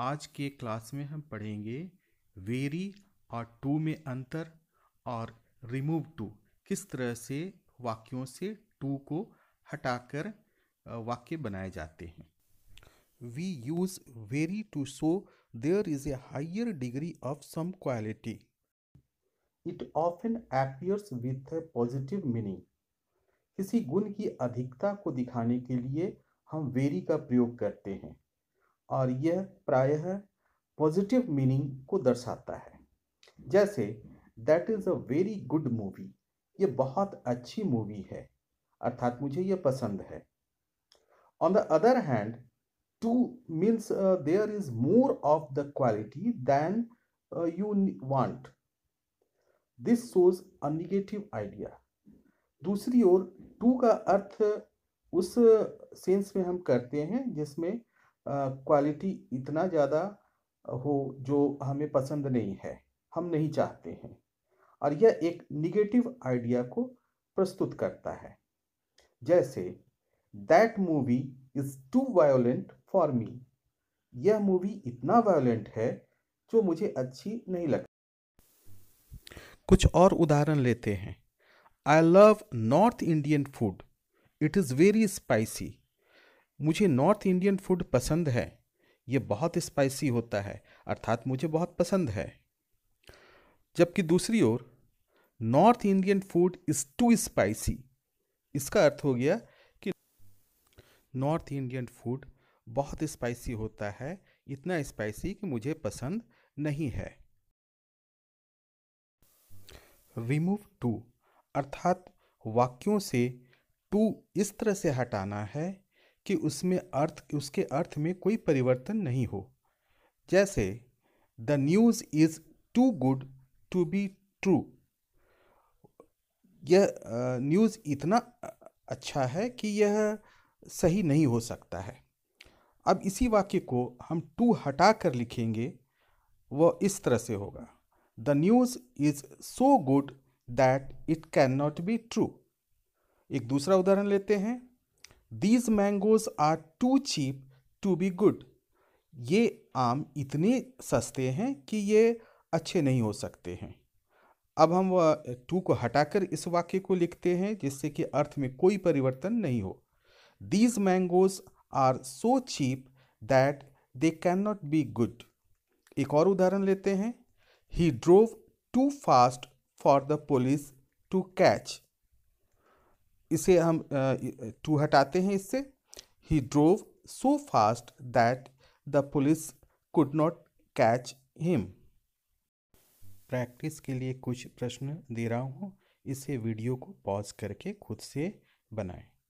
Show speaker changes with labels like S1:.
S1: आज के क्लास में हम पढ़ेंगे वेरी और टू में अंतर और रिमूव टू किस तरह से वाक्यों से टू को हटाकर वाक्य बनाए जाते हैं we use very to show there is a higher degree of some quality it often appears with a positive meaning किसी गुण की अधिकता को दिखाने के लिए हम वेरी का प्रयोग करते हैं और यह प्रायः पॉजिटिव मीनिंग को दर्शाता है जैसे that is a very good movie ये बहुत अच्छी मूवी है अर्थात मुझे यह पसंद है on the other hand too means there is more of the quality than you want this shows a negative idea दूसरी ओर टू का अर्थ उस सेंस uh, में हम करते हैं जिसमें क्वालिटी इतना ज़्यादा हो जो हमें पसंद नहीं है हम नहीं चाहते हैं और यह एक निगेटिव आइडिया को प्रस्तुत करता है जैसे that movie is too violent for me यह मूवी इतना वायोलेंट है जो मुझे अच्छी नहीं लगती कुछ और उदाहरण लेते हैं I love North Indian food it is very spicy मुझे नॉर्थ इंडियन फूड पसंद है ये बहुत स्पाइसी होता है अर्थात मुझे बहुत पसंद है जबकि दूसरी ओर North Indian food is too spicy इसका अर्थ हो गया कि नॉर्थ इंडियन फूड बहुत स्पाइसी होता है इतना स्पाइसी कि मुझे पसंद नहीं है रिमूव टू अर्थात वाक्यों से टू इस तरह से हटाना है कि उसमें अर्थ उसके अर्थ में कोई परिवर्तन नहीं हो जैसे the news is too good to be true यह न्यूज़ इतना अच्छा है कि यह सही नहीं हो सकता है अब इसी वाक्य को हम टू हटा कर लिखेंगे वह इस तरह से होगा the news is so good that it can not be true एक दूसरा उदाहरण लेते हैं these mangoes are too cheap to be good ये आम इतने सस्ते हैं कि ये अच्छे नहीं हो सकते हैं अब हम टू को हटाकर इस वाक्य को लिखते हैं जिससे कि अर्थ में कोई परिवर्तन नहीं हो these mangoes are so cheap that they can not be good एक और उदाहरण लेते हैं he drove too fast for the police to catch इसे हम टू हटाते हैं इससे he drove so fast that the police could not catch him practice के लिए कुछ प्रश्न दे रहा हूँ इसे वीडियो को पॉज करके खुद से बनाएं